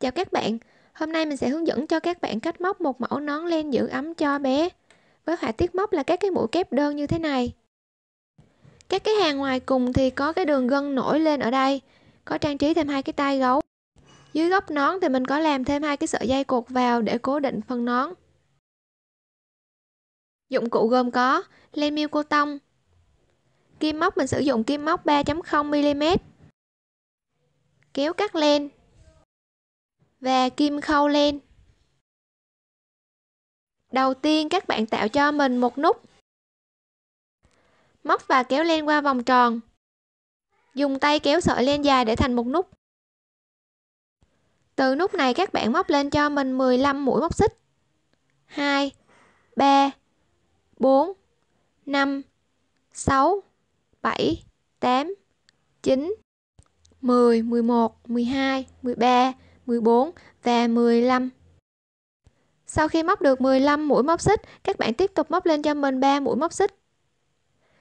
Chào các bạn, hôm nay mình sẽ hướng dẫn cho các bạn cách móc một mẫu nón len giữ ấm cho bé với họa tiết móc là các cái mũi kép đơn như thế này các cái hàng ngoài cùng thì có cái đường gân nổi lên ở đây có trang trí thêm hai cái tay gấu dưới góc nón thì mình có làm thêm hai cái sợi dây cột vào để cố định phần nón dụng cụ gồm có len miêu cô tông kim móc mình sử dụng kim móc 3.0 mm kéo cắt len và kim khâu len đầu tiên các bạn tạo cho mình một nút móc và kéo len qua vòng tròn dùng tay kéo sợi len dài để thành một nút từ nút này các bạn móc lên cho mình 15 mũi móc xích 2 3 4 5 6 7 8 9 10 11 12 13 14 và 15 sau khi móc được 15 mũi móc xích các bạn tiếp tục móc lên cho mình 3 mũi móc xích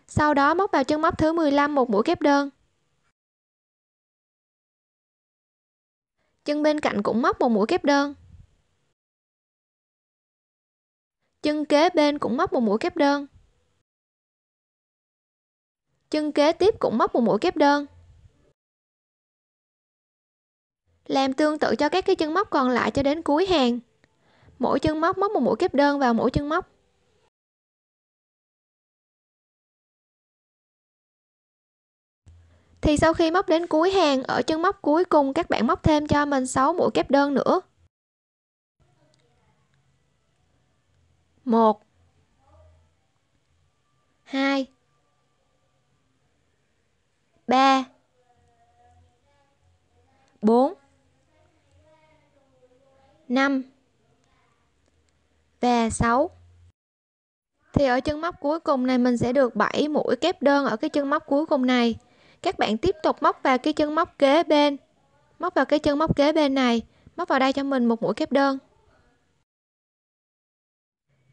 sau đó móc vào chân móc thứ 15 một mũi kép đơn chân bên cạnh cũng móc một mũi kép đơn chân kế bên cũng móc một mũi kép đơn chân kế tiếp cũng móc một mũi kép đơn Làm tương tự cho các cái chân móc còn lại cho đến cuối hàng. Mỗi chân móc móc một mũi kép đơn vào mỗi chân móc. Thì sau khi móc đến cuối hàng, ở chân móc cuối cùng các bạn móc thêm cho mình 6 mũi kép đơn nữa. 1 2 3 4 5 và 6 thì ở chân móc cuối cùng này mình sẽ được 7 mũi kép đơn ở cái chân móc cuối cùng này các bạn tiếp tục móc vào cái chân móc kế bên móc vào cái chân móc kế bên này móc vào đây cho mình một mũi kép đơn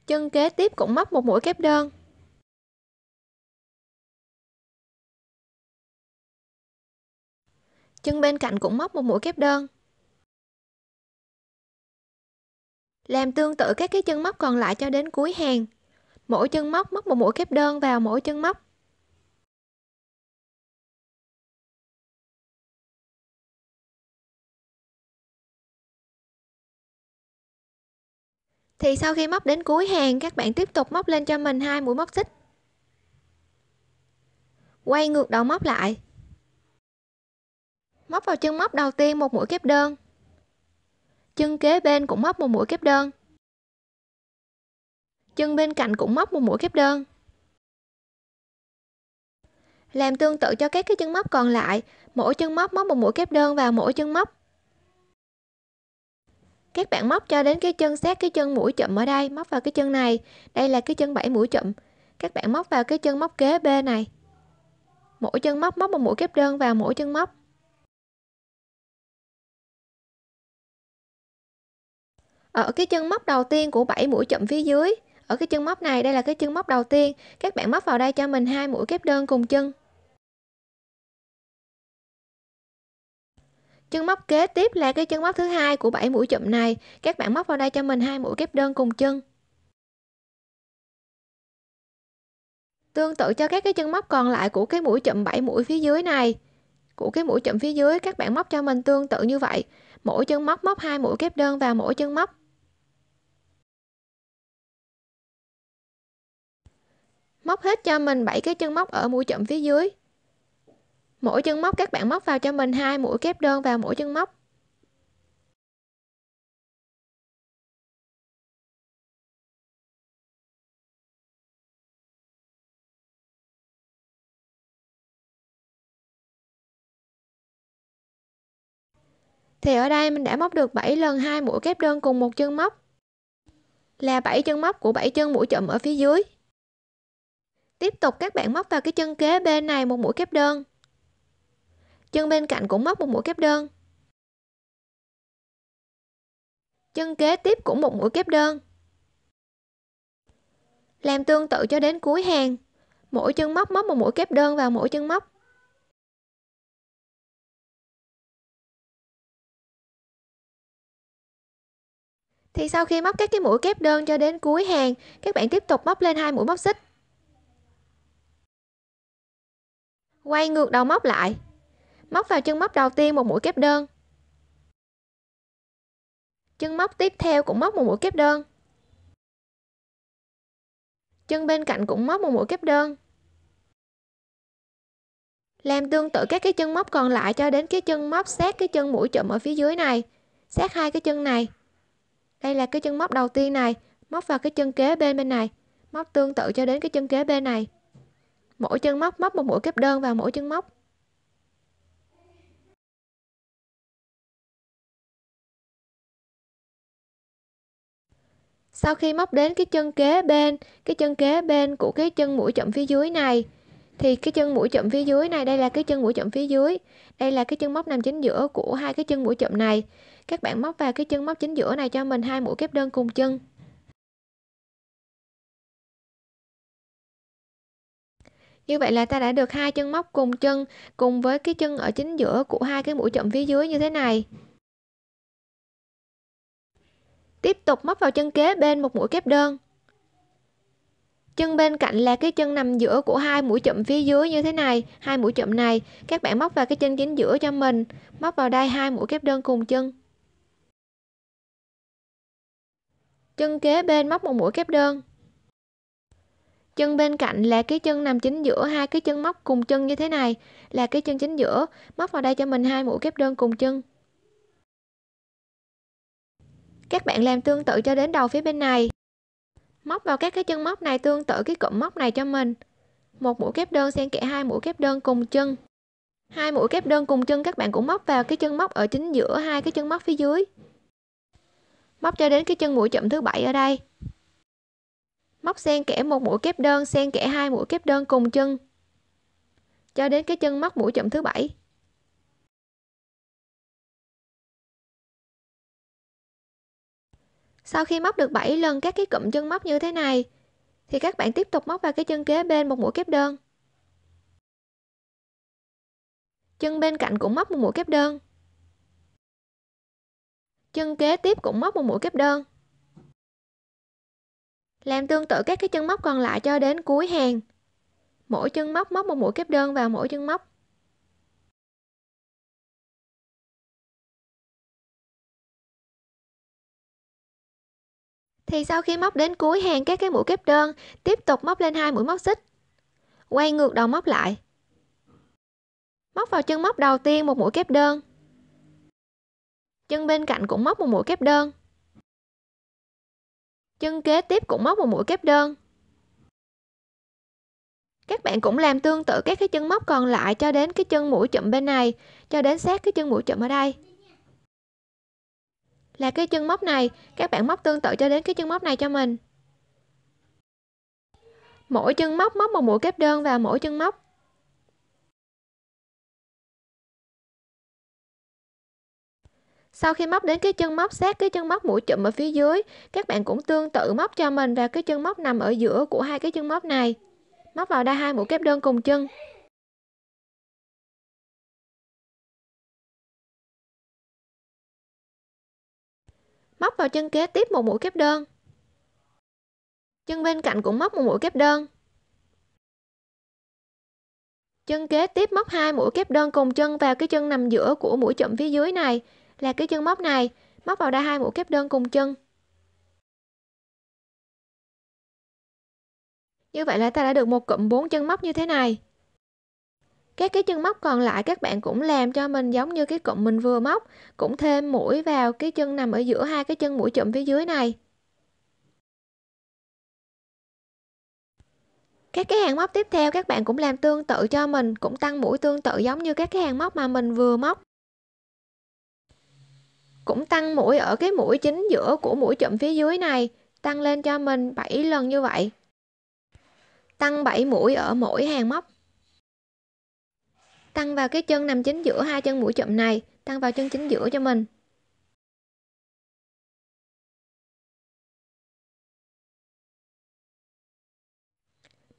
chân kế tiếp cũng móc một mũi kép đơn chân bên cạnh cũng móc một mũi kép đơn Làm tương tự các cái chân móc còn lại cho đến cuối hàng. Mỗi chân móc móc một mũi kép đơn vào mỗi chân móc. Thì sau khi móc đến cuối hàng các bạn tiếp tục móc lên cho mình hai mũi móc xích. Quay ngược đầu móc lại. Móc vào chân móc đầu tiên một mũi kép đơn chân kế bên cũng móc một mũi kép đơn chân bên cạnh cũng móc một mũi kép đơn làm tương tự cho các cái chân móc còn lại mỗi chân móc móc một mũi kép đơn vào mỗi chân móc các bạn móc cho đến cái chân sát cái chân mũi chậm ở đây móc vào cái chân này đây là cái chân 7 mũi chậm các bạn móc vào cái chân móc kế bên này mỗi chân móc móc một mũi kép đơn vào mỗi chân móc ở cái chân móc đầu tiên của 7 mũi chậm phía dưới ở cái chân móc này đây là cái chân móc đầu tiên các bạn móc vào đây cho mình hai mũi kép đơn cùng chân chân móc kế tiếp là cái chân móc thứ hai của 7 mũi chậm này các bạn móc vào đây cho mình hai mũi kép đơn cùng chân tương tự cho các cái chân móc còn lại của cái mũi chậm 7 mũi phía dưới này của cái mũi chậm phía dưới các bạn móc cho mình tương tự như vậy mỗi chân móc móc hai mũi kép đơn vào mỗi chân móc móc hết cho mình 7 cái chân móc ở mũi chậm phía dưới mỗi chân móc các bạn móc vào cho mình hai mũi kép đơn vào mỗi chân móc thì ở đây mình đã móc được 7 lần hai mũi kép đơn cùng một chân móc là 7 chân móc của 7 chân mũi chậm ở phía dưới Tiếp tục các bạn móc vào cái chân kế bên này một mũi kép đơn. Chân bên cạnh cũng móc một mũi kép đơn. Chân kế tiếp cũng một mũi kép đơn. Làm tương tự cho đến cuối hàng. Mỗi chân móc móc một mũi kép đơn vào mỗi chân móc. Thì sau khi móc các cái mũi kép đơn cho đến cuối hàng, các bạn tiếp tục móc lên hai mũi móc xích. Quay ngược đầu móc lại. Móc vào chân móc đầu tiên một mũi kép đơn. Chân móc tiếp theo cũng móc một mũi kép đơn. Chân bên cạnh cũng móc một mũi kép đơn. Làm tương tự các cái chân móc còn lại cho đến cái chân móc sát cái chân mũi chậm ở phía dưới này, sát hai cái chân này. Đây là cái chân móc đầu tiên này, móc vào cái chân kế bên bên này, móc tương tự cho đến cái chân kế bên này mỗi chân móc móc một mũi kép đơn vào mỗi chân móc sau khi móc đến cái chân kế bên cái chân kế bên của cái chân mũi chậm phía dưới này thì cái chân mũi chậm phía dưới này đây là cái chân mũi chậm phía dưới đây là cái chân móc nằm chính giữa của hai cái chân mũi chậm này các bạn móc vào cái chân móc chính giữa này cho mình hai mũi kép đơn cùng chân Như vậy là ta đã được hai chân móc cùng chân cùng với cái chân ở chính giữa của hai cái mũi chậm phía dưới như thế này. Tiếp tục móc vào chân kế bên một mũi kép đơn. Chân bên cạnh là cái chân nằm giữa của hai mũi chậm phía dưới như thế này, hai mũi chậm này, các bạn móc vào cái chân chính giữa cho mình, móc vào đây hai mũi kép đơn cùng chân. Chân kế bên móc một mũi kép đơn chân bên cạnh là cái chân nằm chính giữa hai cái chân móc cùng chân như thế này là cái chân chính giữa móc vào đây cho mình hai mũi kép đơn cùng chân các bạn làm tương tự cho đến đầu phía bên này móc vào các cái chân móc này tương tự cái cụm móc này cho mình một mũi kép đơn xen kẽ hai mũi kép đơn cùng chân hai mũi kép đơn cùng chân các bạn cũng móc vào cái chân móc ở chính giữa hai cái chân móc phía dưới móc cho đến cái chân mũi chậm thứ bảy ở đây móc xen kẽ một mũi kép đơn xen kẽ hai mũi kép đơn cùng chân cho đến cái chân móc mũi chậm thứ bảy sau khi móc được 7 lần các cái cụm chân móc như thế này thì các bạn tiếp tục móc vào cái chân kế bên một mũi kép đơn chân bên cạnh cũng móc một mũi kép đơn chân kế tiếp cũng móc một mũi kép đơn làm tương tự các cái chân móc còn lại cho đến cuối hàng. Mỗi chân móc móc một mũi kép đơn vào mỗi chân móc. Thì sau khi móc đến cuối hàng các cái mũi kép đơn, tiếp tục móc lên hai mũi móc xích. Quay ngược đầu móc lại. Móc vào chân móc đầu tiên một mũi kép đơn. Chân bên cạnh cũng móc một mũi kép đơn chân kế tiếp cũng móc một mũi kép đơn các bạn cũng làm tương tự các cái chân móc còn lại cho đến cái chân mũi chậm bên này cho đến sát cái chân mũi chậm ở đây là cái chân móc này các bạn móc tương tự cho đến cái chân móc này cho mình mỗi chân móc móc một mũi kép đơn vào mỗi chân móc sau khi móc đến cái chân móc sát cái chân móc mũi chụm ở phía dưới các bạn cũng tương tự móc cho mình vào cái chân móc nằm ở giữa của hai cái chân móc này móc vào đa hai mũi kép đơn cùng chân móc vào chân kế tiếp một mũi kép đơn chân bên cạnh cũng móc một mũi kép đơn chân kế tiếp móc hai mũi kép đơn cùng chân vào cái chân nằm giữa của mũi chậm phía dưới này là cái chân móc này móc vào đã hai mũi kép đơn cùng chân như vậy là ta đã được một cụm bốn chân móc như thế này các cái chân móc còn lại các bạn cũng làm cho mình giống như cái cụm mình vừa móc cũng thêm mũi vào cái chân nằm ở giữa hai cái chân mũi chụm phía dưới này các cái hàng móc tiếp theo các bạn cũng làm tương tự cho mình cũng tăng mũi tương tự giống như các cái hàng móc mà mình vừa móc cũng tăng mũi ở cái mũi chính giữa của mũi chụm phía dưới này, tăng lên cho mình 7 lần như vậy. Tăng 7 mũi ở mỗi hàng móc. Tăng vào cái chân nằm chính giữa hai chân mũi chụm này, tăng vào chân chính giữa cho mình.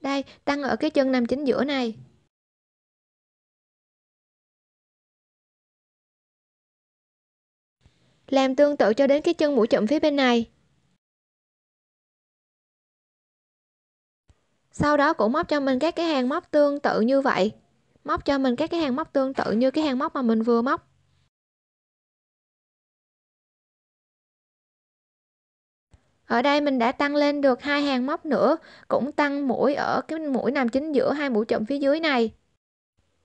Đây, tăng ở cái chân nằm chính giữa này. làm tương tự cho đến cái chân mũi chậm phía bên này. Sau đó cũng móc cho mình các cái hàng móc tương tự như vậy. Móc cho mình các cái hàng móc tương tự như cái hàng móc mà mình vừa móc. Ở đây mình đã tăng lên được hai hàng móc nữa, cũng tăng mũi ở cái mũi nằm chính giữa hai mũi chậm phía dưới này.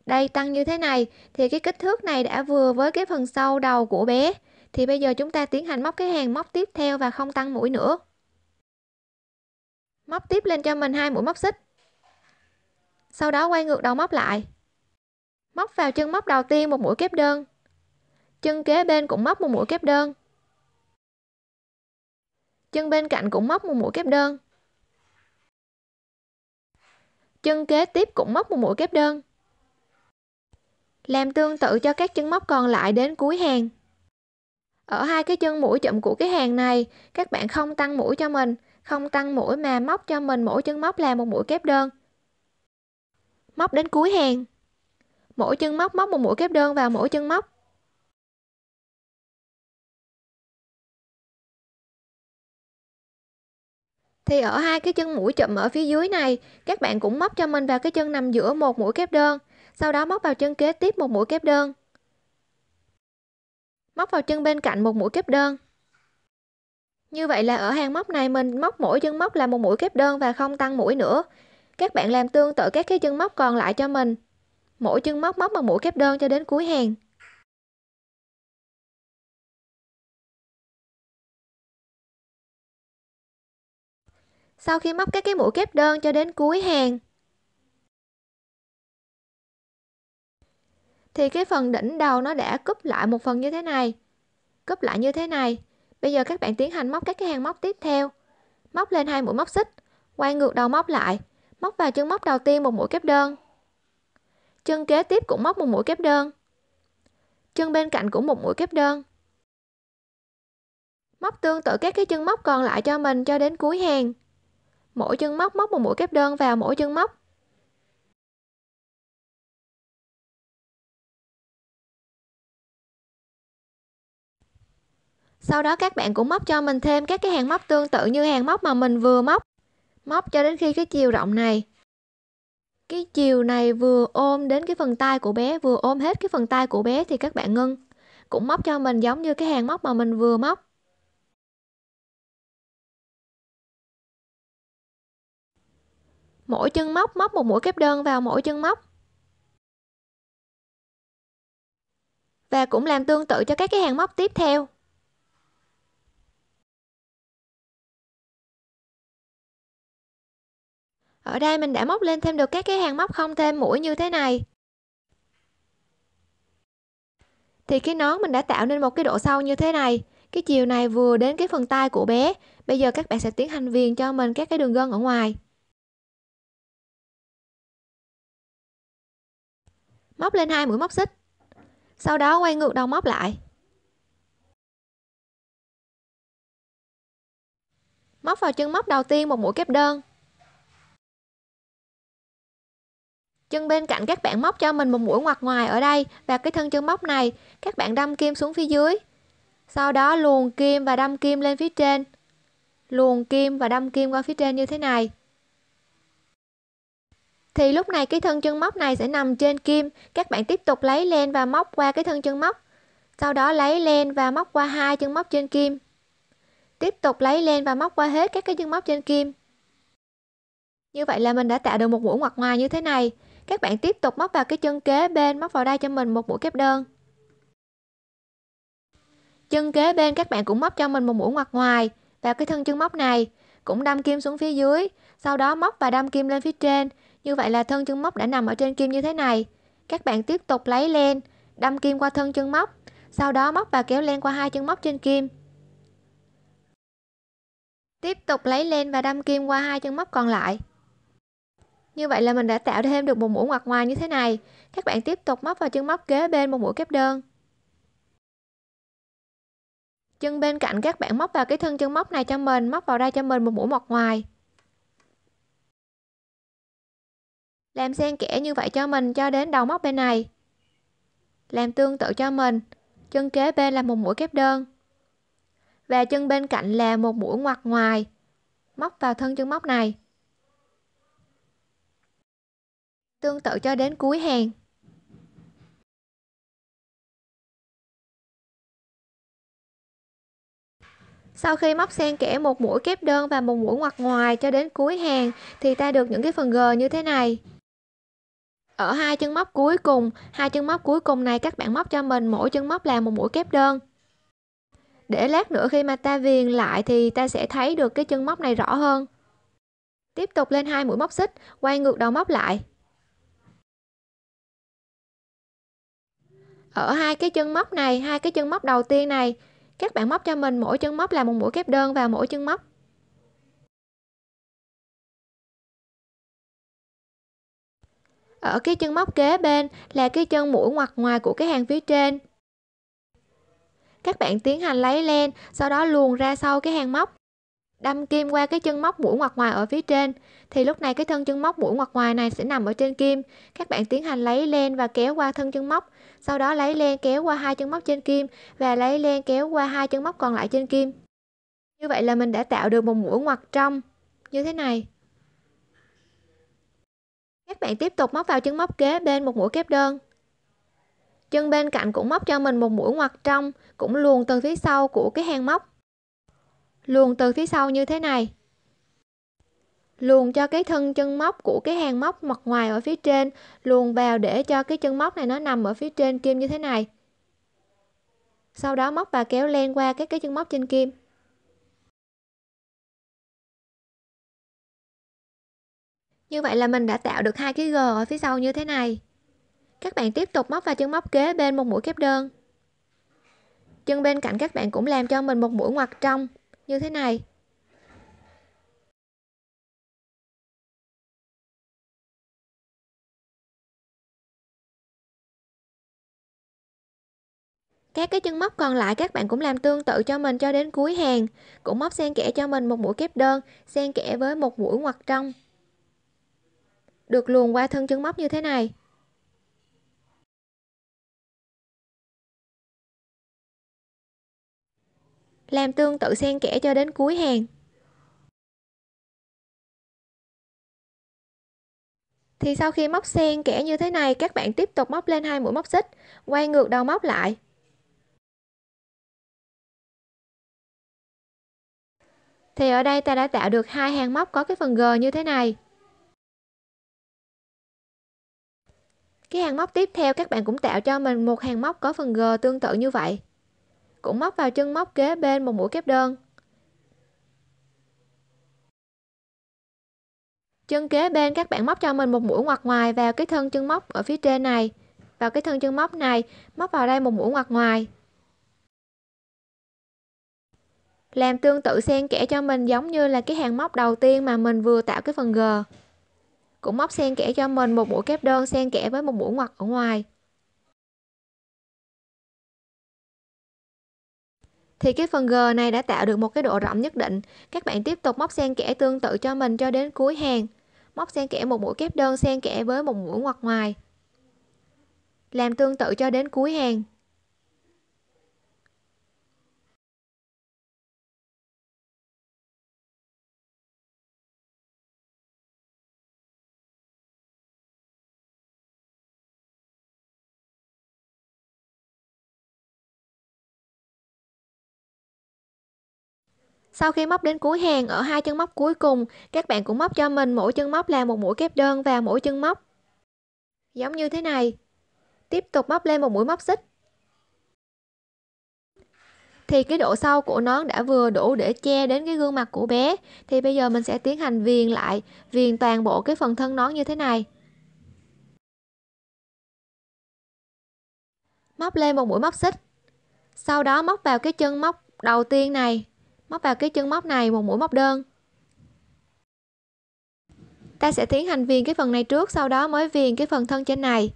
Đây tăng như thế này thì cái kích thước này đã vừa với cái phần sau đầu của bé thì bây giờ chúng ta tiến hành móc cái hàng móc tiếp theo và không tăng mũi nữa móc tiếp lên cho mình hai mũi móc xích sau đó quay ngược đầu móc lại móc vào chân móc đầu tiên một mũi kép đơn chân kế bên cũng móc một mũi kép đơn chân bên cạnh cũng móc một mũi kép đơn chân kế tiếp cũng móc một mũi kép đơn làm tương tự cho các chân móc còn lại đến cuối hàng ở hai cái chân mũi chậm của cái hàng này các bạn không tăng mũi cho mình không tăng mũi mà móc cho mình mỗi chân móc là một mũi kép đơn móc đến cuối hàng mỗi chân móc móc một mũi kép đơn vào mỗi chân móc thì ở hai cái chân mũi chậm ở phía dưới này các bạn cũng móc cho mình vào cái chân nằm giữa một mũi kép đơn sau đó móc vào chân kế tiếp một mũi kép đơn móc vào chân bên cạnh một mũi kép đơn như vậy là ở hàng móc này mình móc mỗi chân móc là một mũi kép đơn và không tăng mũi nữa các bạn làm tương tự các cái chân móc còn lại cho mình mỗi chân móc móc bằng mũi kép đơn cho đến cuối hàng sau khi móc các cái mũi kép đơn cho đến cuối hàng thì cái phần đỉnh đầu nó đã cúp lại một phần như thế này cúp lại như thế này bây giờ các bạn tiến hành móc các cái hàng móc tiếp theo móc lên hai mũi móc xích quay ngược đầu móc lại móc vào chân móc đầu tiên một mũi kép đơn chân kế tiếp cũng móc một mũi kép đơn chân bên cạnh cũng một mũi kép đơn móc tương tự các cái chân móc còn lại cho mình cho đến cuối hàng mỗi chân móc móc một mũi kép đơn vào mỗi chân móc Sau đó các bạn cũng móc cho mình thêm các cái hàng móc tương tự như hàng móc mà mình vừa móc. Móc cho đến khi cái chiều rộng này. Cái chiều này vừa ôm đến cái phần tay của bé, vừa ôm hết cái phần tay của bé thì các bạn ngưng. Cũng móc cho mình giống như cái hàng móc mà mình vừa móc. mỗi chân móc móc một mũi kép đơn vào mỗi chân móc và cũng làm tương tự cho các cái hàng móc tiếp theo Ở đây mình đã móc lên thêm được các cái hàng móc không thêm mũi như thế này. Thì cái nón mình đã tạo nên một cái độ sâu như thế này. Cái chiều này vừa đến cái phần tay của bé. Bây giờ các bạn sẽ tiến hành viền cho mình các cái đường gân ở ngoài. Móc lên hai mũi móc xích. Sau đó quay ngược đầu móc lại. Móc vào chân móc đầu tiên một mũi kép đơn. Chân bên cạnh các bạn móc cho mình một mũi ngoặt ngoài ở đây và cái thân chân móc này các bạn đâm kim xuống phía dưới. Sau đó luồn kim và đâm kim lên phía trên. Luồn kim và đâm kim qua phía trên như thế này. Thì lúc này cái thân chân móc này sẽ nằm trên kim, các bạn tiếp tục lấy len và móc qua cái thân chân móc. Sau đó lấy len và móc qua hai chân móc trên kim. Tiếp tục lấy len và móc qua hết các cái chân móc trên kim. Như vậy là mình đã tạo được một mũi ngoặt ngoài như thế này các bạn tiếp tục móc vào cái chân kế bên móc vào đây cho mình một mũi kép đơn chân kế bên các bạn cũng móc cho mình một mũi ngoặt ngoài vào cái thân chân móc này cũng đâm kim xuống phía dưới sau đó móc và đâm kim lên phía trên như vậy là thân chân móc đã nằm ở trên kim như thế này các bạn tiếp tục lấy len đâm kim qua thân chân móc sau đó móc và kéo len qua hai chân móc trên kim tiếp tục lấy len và đâm kim qua hai chân móc còn lại như vậy là mình đã tạo thêm được một mũi ngoặt ngoài như thế này. Các bạn tiếp tục móc vào chân móc kế bên một mũi kép đơn. Chân bên cạnh các bạn móc vào cái thân chân móc này cho mình, móc vào đây cho mình một mũi ngoặt ngoài. Làm xen kẽ như vậy cho mình cho đến đầu móc bên này. Làm tương tự cho mình, chân kế bên là một mũi kép đơn. Và chân bên cạnh là một mũi ngoặt ngoài. Móc vào thân chân móc này. tương tự cho đến cuối hàng Sau khi móc xen kẽ một mũi kép đơn và một mũi ngoặt ngoài cho đến cuối hàng thì ta được những cái phần g như thế này. Ở hai chân móc cuối cùng, hai chân móc cuối cùng này các bạn móc cho mình mỗi chân móc là một mũi kép đơn. Để lát nữa khi mà ta viền lại thì ta sẽ thấy được cái chân móc này rõ hơn. Tiếp tục lên hai mũi móc xích, quay ngược đầu móc lại. ở hai cái chân móc này hai cái chân móc đầu tiên này các bạn móc cho mình mỗi chân móc là một mũi kép đơn vào mỗi chân móc ở cái chân móc kế bên là cái chân mũi ngoặt ngoài của cái hàng phía trên các bạn tiến hành lấy len sau đó luồn ra sau cái hàng móc đâm kim qua cái chân móc mũi ngoặt ngoài ở phía trên thì lúc này cái thân chân móc mũi ngoặt ngoài này sẽ nằm ở trên kim các bạn tiến hành lấy len và kéo qua thân chân móc sau đó lấy len kéo qua hai chân móc trên kim và lấy len kéo qua hai chân móc còn lại trên kim như vậy là mình đã tạo được một mũi ngoặt trong như thế này các bạn tiếp tục móc vào chân móc kế bên một mũi kép đơn chân bên cạnh cũng móc cho mình một mũi ngoặt trong cũng luồn từ phía sau của cái hàng móc luồn từ phía sau như thế này luồn cho cái thân chân móc của cái hàng móc mặt ngoài ở phía trên luồn vào để cho cái chân móc này nó nằm ở phía trên kim như thế này sau đó móc và kéo len qua các cái chân móc trên kim như vậy là mình đã tạo được hai cái g ở phía sau như thế này các bạn tiếp tục móc vào chân móc kế bên một mũi kép đơn chân bên cạnh các bạn cũng làm cho mình một mũi ngoặt trong như thế này Các cái chân móc còn lại các bạn cũng làm tương tự cho mình cho đến cuối hàng. Cũng móc xen kẽ cho mình một mũi kép đơn, xen kẽ với một mũi ngoặt trong. Được luồn qua thân chân móc như thế này. Làm tương tự xen kẽ cho đến cuối hàng. thì sau khi móc xen kẽ như thế này các bạn tiếp tục móc lên hai mũi móc xích quay ngược đầu móc lại thì ở đây ta đã tạo được hai hàng móc có cái phần g như thế này cái hàng móc tiếp theo các bạn cũng tạo cho mình một hàng móc có phần g tương tự như vậy cũng móc vào chân móc kế bên một mũi kép đơn chân kế bên các bạn móc cho mình một mũi ngoặt ngoài vào cái thân chân móc ở phía trên này vào cái thân chân móc này móc vào đây một mũi ngoặt ngoài làm tương tự xen kẽ cho mình giống như là cái hàng móc đầu tiên mà mình vừa tạo cái phần g cũng móc xen kẽ cho mình một mũi kép đơn xen kẽ với một mũi ngoặt ở ngoài thì cái phần g này đã tạo được một cái độ rộng nhất định các bạn tiếp tục móc xen kẽ tương tự cho mình cho đến cuối hàng móc xen kẽ một mũi kép đơn xen kẽ với một mũi ngoặt ngoài làm tương tự cho đến cuối hàng Sau khi móc đến cuối hàng ở hai chân móc cuối cùng, các bạn cũng móc cho mình mỗi chân móc là một mũi kép đơn vào mỗi chân móc. Giống như thế này. Tiếp tục móc lên một mũi móc xích. Thì cái độ sâu của nón đã vừa đủ để che đến cái gương mặt của bé. Thì bây giờ mình sẽ tiến hành viền lại, viền toàn bộ cái phần thân nón như thế này. Móc lên một mũi móc xích. Sau đó móc vào cái chân móc đầu tiên này móc vào cái chân móc này một mũi móc đơn ta sẽ tiến hành viền cái phần này trước sau đó mới viền cái phần thân trên này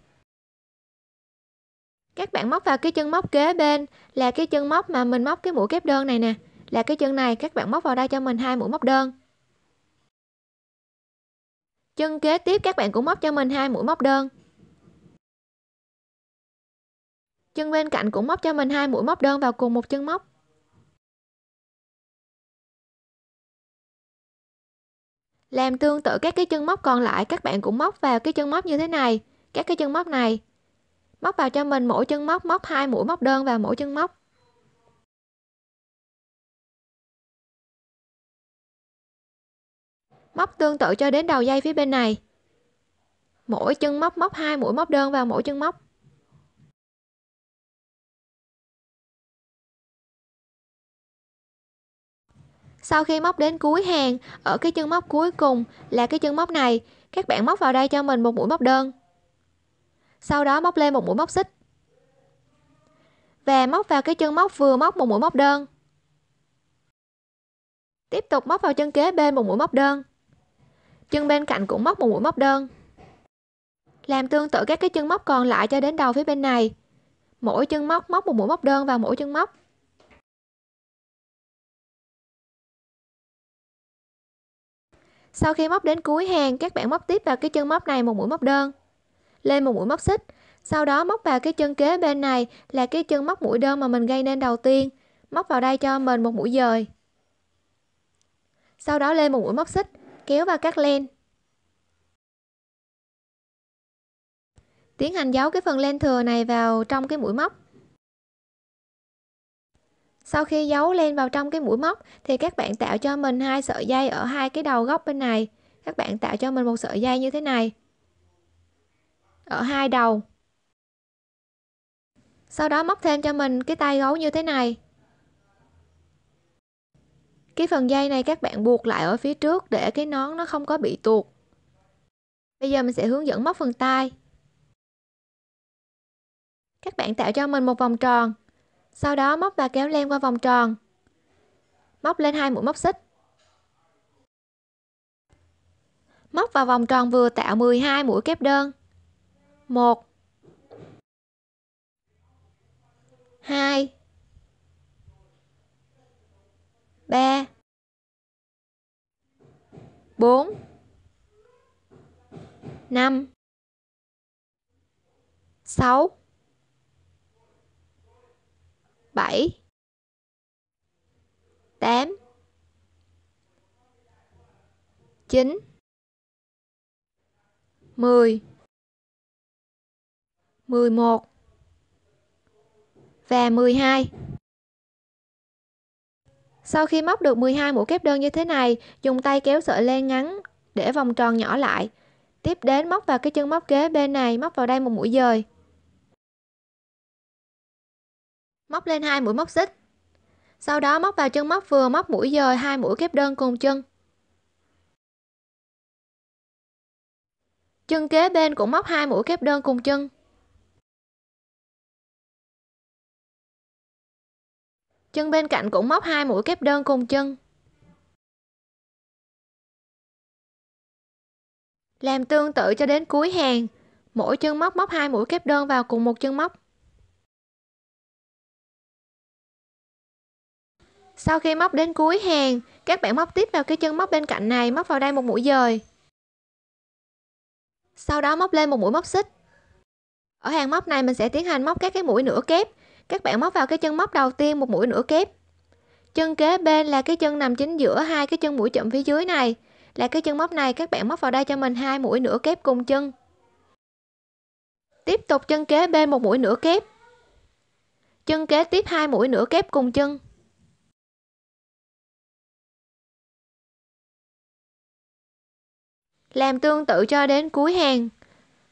các bạn móc vào cái chân móc kế bên là cái chân móc mà mình móc cái mũi kép đơn này nè là cái chân này các bạn móc vào đây cho mình hai mũi móc đơn chân kế tiếp các bạn cũng móc cho mình hai mũi móc đơn chân bên cạnh cũng móc cho mình hai mũi móc đơn vào cùng một chân móc Làm tương tự các cái chân móc còn lại các bạn cũng móc vào cái chân móc như thế này, các cái chân móc này. Móc vào cho mình mỗi chân móc móc hai mũi móc đơn vào mỗi chân móc. Móc tương tự cho đến đầu dây phía bên này. Mỗi chân móc móc hai mũi móc đơn vào mỗi chân móc. sau khi móc đến cuối hàng ở cái chân móc cuối cùng là cái chân móc này các bạn móc vào đây cho mình một mũi móc đơn sau đó móc lên một mũi móc xích và móc vào cái chân móc vừa móc một mũi móc đơn tiếp tục móc vào chân kế bên một mũi móc đơn chân bên cạnh cũng móc một mũi móc đơn làm tương tự các cái chân móc còn lại cho đến đầu phía bên này mỗi chân móc móc một mũi móc đơn vào mỗi chân móc Sau khi móc đến cuối hàng, các bạn móc tiếp vào cái chân móc này một mũi móc đơn. Lên một mũi móc xích, sau đó móc vào cái chân kế bên này là cái chân móc mũi đơn mà mình gây nên đầu tiên. Móc vào đây cho mình một mũi dời. Sau đó lên một mũi móc xích, kéo vào cắt len. Tiến hành giấu cái phần len thừa này vào trong cái mũi móc sau khi giấu len vào trong cái mũi móc thì các bạn tạo cho mình hai sợi dây ở hai cái đầu góc bên này các bạn tạo cho mình một sợi dây như thế này ở hai đầu sau đó móc thêm cho mình cái tay gấu như thế này cái phần dây này các bạn buộc lại ở phía trước để cái nón nó không có bị tuột bây giờ mình sẽ hướng dẫn móc phần tay các bạn tạo cho mình một vòng tròn sau đó móc và kéo len qua vòng tròn móc lên hai mũi móc xích móc vào vòng tròn vừa tạo 12 mũi kép đơn 1 2 3 4 5 6 7 8 9 10 11 và 12 sau khi móc được 12 mũi kép đơn như thế này, dùng tay kéo sợi len ngắn để vòng tròn nhỏ lại. Tiếp đến móc vào cái chân móc kế bên này, móc vào đây một mũi dời. móc lên hai mũi móc xích sau đó móc vào chân móc vừa móc mũi dời hai mũi kép đơn cùng chân chân kế bên cũng móc hai mũi kép đơn cùng chân chân bên cạnh cũng móc hai mũi kép đơn cùng chân làm tương tự cho đến cuối hàng mỗi chân móc móc hai mũi kép đơn vào cùng một chân móc Sau khi móc đến cuối hàng, các bạn móc tiếp vào cái chân móc bên cạnh này, móc vào đây một mũi dời. Sau đó móc lên một mũi móc xích. Ở hàng móc này mình sẽ tiến hành móc các cái mũi nửa kép. Các bạn móc vào cái chân móc đầu tiên một mũi nửa kép. Chân kế bên là cái chân nằm chính giữa hai cái chân mũi chậm phía dưới này. Là cái chân móc này các bạn móc vào đây cho mình hai mũi nửa kép cùng chân. Tiếp tục chân kế bên một mũi nửa kép. Chân kế tiếp hai mũi nửa kép cùng chân. làm tương tự cho đến cuối hàng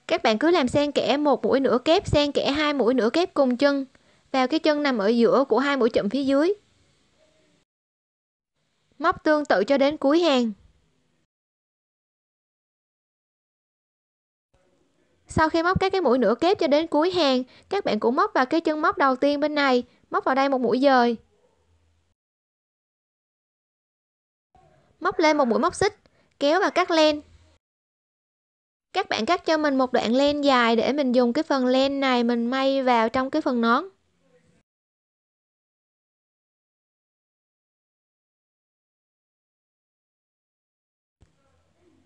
các bạn cứ làm xen kẽ một mũi nửa kép xen kẽ hai mũi nửa kép cùng chân vào cái chân nằm ở giữa của hai mũi chậm phía dưới móc tương tự cho đến cuối hàng sau khi móc các cái mũi nửa kép cho đến cuối hàng các bạn cũng móc vào cái chân móc đầu tiên bên này móc vào đây một mũi dời móc lên một mũi móc xích kéo và cắt len các bạn cắt cho mình một đoạn len dài để mình dùng cái phần len này mình may vào trong cái phần nón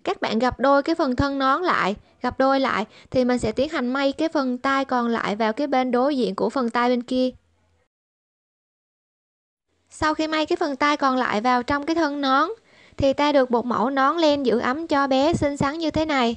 các bạn gặp đôi cái phần thân nón lại gặp đôi lại thì mình sẽ tiến hành may cái phần tay còn lại vào cái bên đối diện của phần tay bên kia sau khi may cái phần tay còn lại vào trong cái thân nón thì ta được một mẫu nón len giữ ấm cho bé xinh xắn như thế này